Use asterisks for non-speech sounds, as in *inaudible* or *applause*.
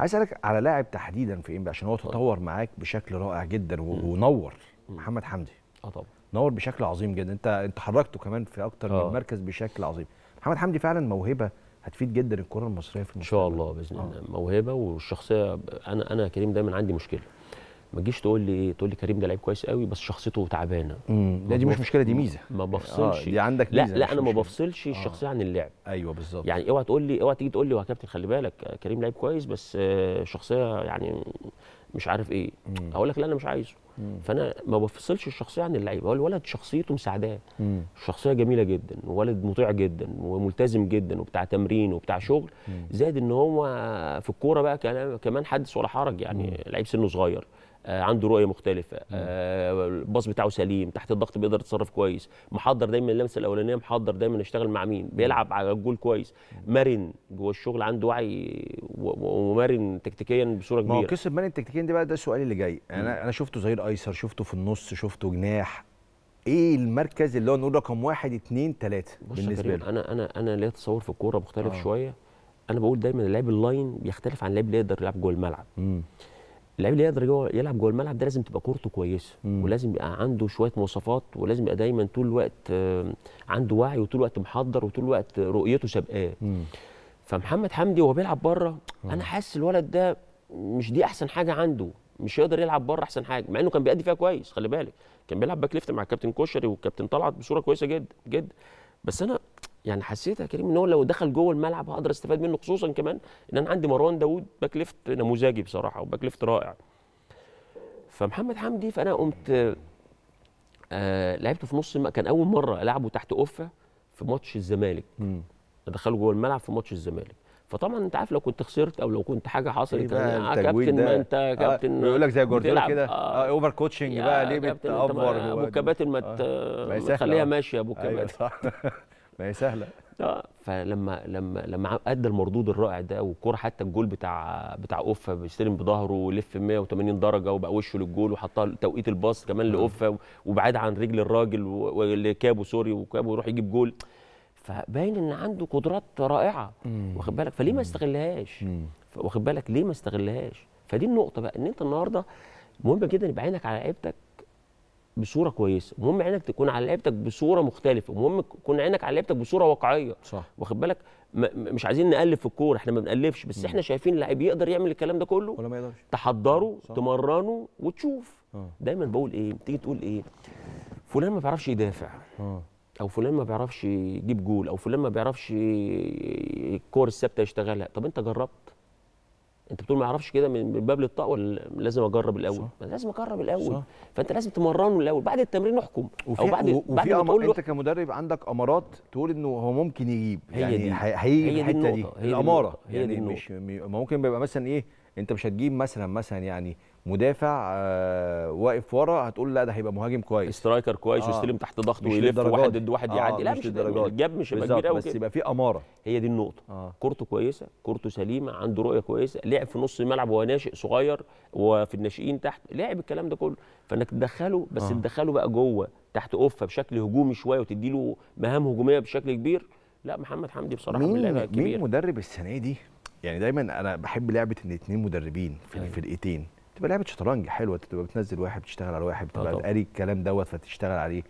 عايز اسالك على لاعب تحديدا في انبي عشان هو تطور معاك بشكل رائع جدا ونور محمد حمدي اه طبعا نور بشكل عظيم جدا انت انت حركته كمان في اكتر من اه. مركز بشكل عظيم محمد حمدي فعلا موهبه هتفيد جدا الكره المصريه في المستقبل ان شاء الله باذن آه. الله موهبه والشخصيه انا انا كريم دايما عندي مشكله ما تجيش تقول لي ايه تقول لي كريم ده لعيب كويس قوي بس شخصيته تعبانه لا دي مش مشكله دي ميزه ما آه، بفصلش آه دي عندك ميزه لا لا انا ما بفصلش آه. الشخصيه عن اللعب ايوه بالظبط يعني اوعى تقول لي اوعى تيجي تقول لي يا كابتن خلي بالك كريم لعيب كويس بس آه، شخصيه يعني مش عارف ايه هقول لك لا انا مش عايزه مم. فانا ما بفصلش الشخصيه عن اللعيب هو الولد شخصيته مساعداه شخصيه جميله جدا ولد مطيع جدا وملتزم جدا وبتاع تمرين وبتاع شغل زائد ان هو في الكوره بقى كمان حدث ولا حرج يعني لعيب سنه صغير آه، عنده رؤيه مختلفه آه، الباص بتاعه سليم تحت الضغط بيقدر يتصرف كويس محضر دايما اللمسه الاولانيه محضر دايما يشتغل مع مين بيلعب على الجول كويس مرن جوه الشغل عنده وعي ومرن تكتيكيا بصوره كبيره ما هو كسب مرن تكتيكيا دي بقى ده السؤال اللي جاي يعني انا انا شفته ظهير ايسر شفته في النص شفته جناح ايه المركز اللي هو نقول رقم واحد اثنين ثلاثه بالنسبه له انا انا انا ليا تصور في الكوره مختلف آه. شويه انا بقول دايما اللاعب اللاين بيختلف عن اللاعب اللي يقدر يلعب جوه الملعب مم. اللعيب اللي يقدر يلعب جوه الملعب ده لازم تبقى كورته كويسه مم. ولازم يبقى عنده شويه مواصفات ولازم يبقى دايما طول الوقت آه، عنده وعي وطول الوقت محضر وطول الوقت رؤيته سابقاه فمحمد حمدي وهو بيلعب بره آه. انا حاسس الولد ده مش دي احسن حاجه عنده مش هيقدر يلعب بره احسن حاجه مع انه كان بيأدي فيها كويس خلي بالك كان بيلعب باك ليفت مع الكابتن كشري والكابتن طلعت بصوره كويسه جدا جدا بس انا يعني حسيت يا كريم ان هو لو دخل جوه الملعب هقدر استفاد منه خصوصا كمان ان انا عندي مروان داوود باك ليفت نموذجي بصراحه وباك ليفت رائع فمحمد حمدي فانا قمت آه لعبته في نص كان اول مره العبه تحت قفه في ماتش الزمالك ادخله جوه الملعب في ماتش الزمالك فطبعا انت عارف لو كنت خسرت او لو كنت حاجه حصلت إيه يعني آه، كابتن ما انت آه، كابتن آه بيقول لك زي جوارديولا كده آه, آه اوفر كوتشنج بقى ليه بتافور ابو كباتن ما آه. تخليها ماشيه ابو أيوه كباتن أيوة *laughs* ما هي سهله اه فلما لما لما ادى المردود الرائع ده والكوره حتى الجول بتاع بتاع اوفا بيستلم بظهره ولف 180 درجه وبقى وشه للجول وحطها توقيت الباص كمان لاوفا وبعاد عن رجل الراجل وكابو سوري وكابو يروح يجيب جول فباين ان عنده قدرات رائعه واخد بالك فليه ما استغلهاش واخد بالك ليه ما استغلهاش فدي النقطه بقى ان انت النهارده مهم جدا يبقى عينك على لعيبتك بصوره كويسه المهم عينك تكون على لعيبتك بصوره مختلفه المهم تكون عينك على لعيبتك بصوره واقعيه صح واخد بالك مش عايزين نالف في الكوره احنا ما بنالفش بس احنا شايفين لعيب يقدر يعمل الكلام ده كله ولا ما يقدرش تحضره صح. تمرنه وتشوف أه. دايما بقول ايه تيجي تقول ايه فلان ما بيعرفش يدافع أه. او فلان ما بيعرفش يجيب جول او فلان ما بيعرفش الكور الثابته يشتغلها طب انت جربت انت بتقول ما اعرفش كده من باب للطاق ولا لازم اجرب الاول صح. لازم اجرب الاول صح. فانت لازم تمرنه الاول بعد التمرين نحكم وفي او بعد وفي بعد ما تقول انت كمدرب عندك امارات تقول انه هو ممكن يجيب هي يعني هيجي الحته دي هي دي, الاماره هي يعني مش ممكن بيبقى مثلا ايه انت مش هتجيب مثلا مثلا يعني مدافع آه واقف ورا هتقول لا ده هيبقى مهاجم كويس سترايكر كويس آه ويستلم تحت ضغط ويلف واحد ضد واحد آه يعدي لا مش للدرجات الجاب مش هيبقى كبير قوي بس يبقى في اماره هي دي النقطه آه. كورته كويسه كورته سليمه عنده رؤيه كويسه لعب في نص الملعب وهو ناشئ صغير وفي الناشئين تحت لعب الكلام ده كله فانك تدخله بس آه. تدخله بقى جوه تحت قفه بشكل هجومي شويه وتدي له مهام هجوميه بشكل كبير لا محمد حمدي بصراحه من اللعيبه الكبيره مين مدرب السنه دي يعني دايما انا بحب لعبه ان اتنين مدربين في أيوه. الفرقتين تبقى لعبه شطرنج حلوه تبقى بتنزل واحد تشتغل على واحد آه تبقى قاري الكلام دوت فتشتغل عليه